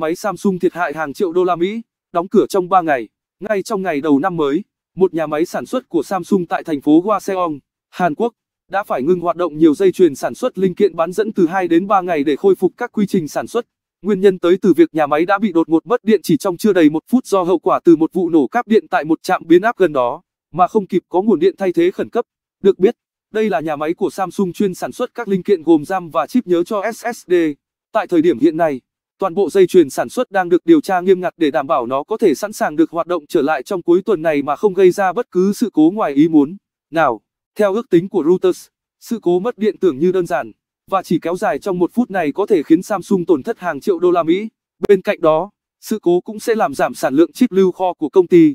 Máy Samsung thiệt hại hàng triệu đô la Mỹ, đóng cửa trong 3 ngày. Ngay trong ngày đầu năm mới, một nhà máy sản xuất của Samsung tại thành phố Hwaseong, Hàn Quốc, đã phải ngừng hoạt động nhiều dây chuyền sản xuất linh kiện bán dẫn từ 2 đến 3 ngày để khôi phục các quy trình sản xuất. Nguyên nhân tới từ việc nhà máy đã bị đột ngột mất điện chỉ trong chưa đầy một phút do hậu quả từ một vụ nổ cáp điện tại một trạm biến áp gần đó, mà không kịp có nguồn điện thay thế khẩn cấp. Được biết, đây là nhà máy của Samsung chuyên sản xuất các linh kiện gồm RAM và chip nhớ cho SSD. Tại thời điểm hiện nay, Toàn bộ dây chuyền sản xuất đang được điều tra nghiêm ngặt để đảm bảo nó có thể sẵn sàng được hoạt động trở lại trong cuối tuần này mà không gây ra bất cứ sự cố ngoài ý muốn. Nào, theo ước tính của Reuters, sự cố mất điện tưởng như đơn giản và chỉ kéo dài trong một phút này có thể khiến Samsung tổn thất hàng triệu đô la Mỹ. Bên cạnh đó, sự cố cũng sẽ làm giảm sản lượng chip lưu kho của công ty.